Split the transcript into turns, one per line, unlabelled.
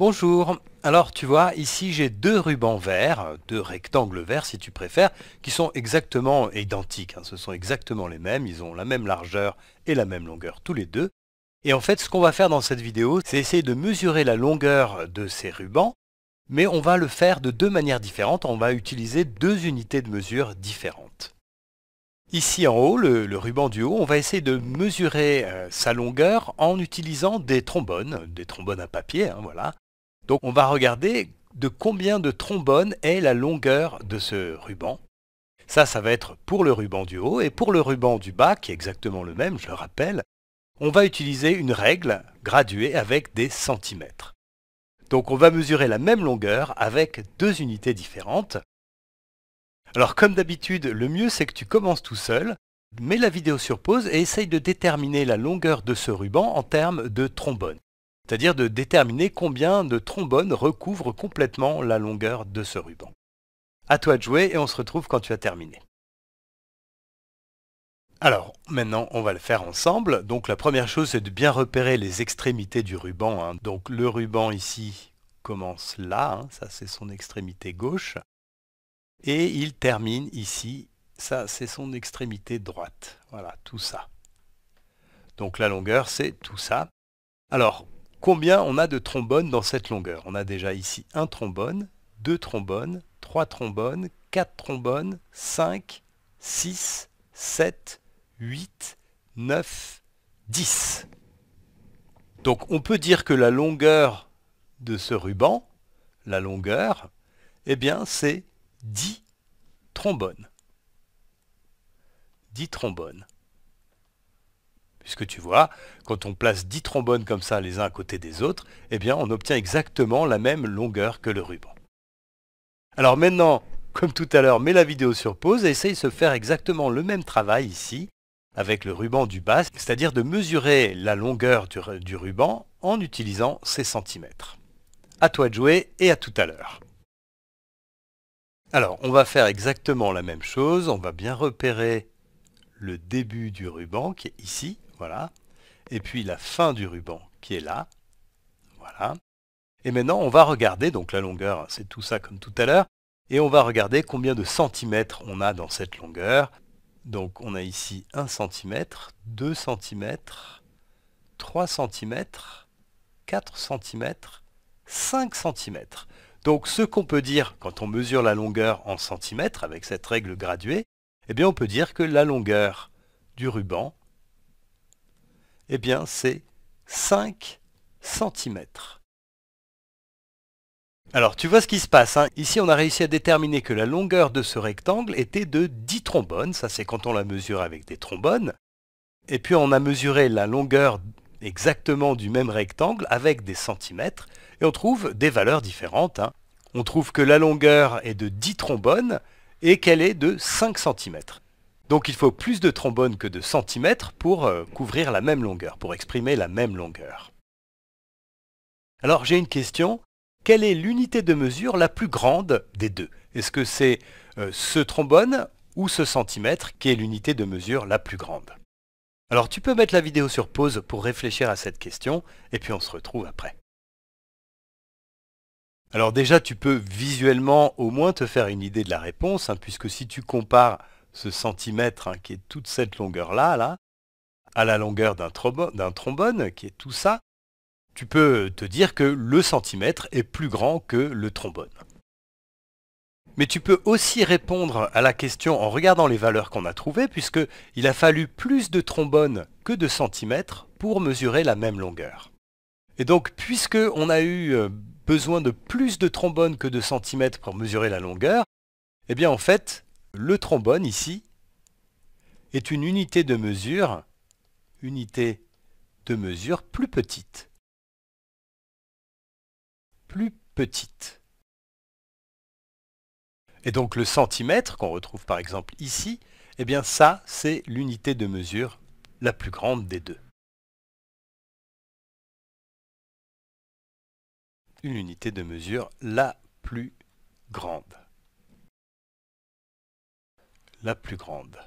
Bonjour. Alors tu vois, ici j'ai deux rubans verts, deux rectangles verts si tu préfères, qui sont exactement identiques. Hein. Ce sont exactement les mêmes, ils ont la même largeur et la même longueur tous les deux. Et en fait, ce qu'on va faire dans cette vidéo, c'est essayer de mesurer la longueur de ces rubans, mais on va le faire de deux manières différentes. On va utiliser deux unités de mesure différentes. Ici en haut, le, ruban du haut, on va essayer de mesurer euh, sa longueur en utilisant des trombones, des trombones à papier, hein, voilà. Donc on va regarder de combien de trombones est la longueur de ce ruban. Ça, ça va être pour le ruban du haut et pour le ruban du bas, qui est exactement le même, je le rappelle, on va utiliser une règle graduée avec des centimètres. Donc on va mesurer la même longueur avec deux unités différentes. Alors comme d'habitude, le mieux c'est que tu commences tout seul, mets la vidéo sur pause et essaye de déterminer la longueur de ce ruban en termes de trombone c'est-à-dire de déterminer combien de trombones recouvrent complètement la longueur de ce ruban. A toi de jouer et on se retrouve quand tu as terminé. Alors, maintenant, on va le faire ensemble. Donc, la première chose, c'est de bien repérer les extrémités du ruban. Hein. Donc, le ruban ici commence là, hein. ça c'est son extrémité gauche. Et il termine ici, ça c'est son extrémité droite. Voilà, tout ça. Donc, la longueur, c'est tout ça. Alors, Combien on a de trombones dans cette longueur On a déjà ici un trombone, deux trombones, trois trombones, quatre trombones, 5, 6, 7, 8, 9, 10. Donc on peut dire que la longueur de ce ruban, la longueur, eh bien c'est 10 trombones. 10 trombones. Puisque tu vois, quand on place 10 trombones comme ça les uns à côté des autres, eh bien on obtient exactement la même longueur que le ruban. Alors maintenant, comme tout à l'heure, mets la vidéo sur pause et essaye de se faire exactement le même travail ici, avec le ruban du bas, c'est-à-dire de mesurer la longueur du, du ruban en utilisant ces centimètres. À toi de jouer et à tout à l'heure. Alors, on va faire exactement la même chose. On va bien repérer le début du ruban qui est ici, voilà. Et puis la fin du ruban qui est là. Voilà. Et maintenant, on va regarder, donc la longueur, c'est tout ça comme tout à l'heure, et on va regarder combien de centimètres on a dans cette longueur. Donc on a ici 1 cm, 2 cm, 3 cm, 4 cm, 5 cm. Donc ce qu'on peut dire quand on mesure la longueur en centimètres avec cette règle graduée, eh bien on peut dire que la longueur du ruban eh bien, c'est 5 cm. Alors, tu vois ce qui se passe. Hein. Ici, on a réussi à déterminer que la longueur de ce rectangle était de 10 trombones. Ça, c'est quand on la mesure avec des trombones. Et puis, on a mesuré la longueur exactement du même rectangle avec des centimètres. Et on trouve des valeurs différentes. Hein. on trouve que la longueur est de 10 trombones et qu'elle est de 5 cm. Donc il faut plus de trombone que de centimètres pour euh, couvrir la même longueur, pour exprimer la même longueur. Alors j'ai une question. Quelle est l'unité de mesure la plus grande des deux Est-ce que c'est euh, ce trombone ou ce centimètre qui est l'unité de mesure la plus grande Alors tu peux mettre la vidéo sur pause pour réfléchir à cette question et puis on se retrouve après. Alors déjà tu peux visuellement au moins te faire une idée de la réponse, hein, puisque si tu compares ce centimètre hein, qui est toute cette longueur-là, là, à la longueur d'un trombone, qui est tout ça, tu peux te dire que le centimètre est plus grand que le trombone. Mais tu peux aussi répondre à la question en regardant les valeurs qu'on a trouvées, puisqu'il a fallu plus de trombones que de centimètres pour mesurer la même longueur. Et donc, puisque on a eu euh, besoin de plus de trombones que de centimètres pour mesurer la longueur, eh bien en fait, le trombone ici est une unité de mesure, unité de mesure plus petite. Plus petite. Et donc le centimètre qu'on retrouve par exemple ici, eh bien ça c'est l'unité de mesure la plus grande des deux. Une unité de mesure la plus grande la plus grande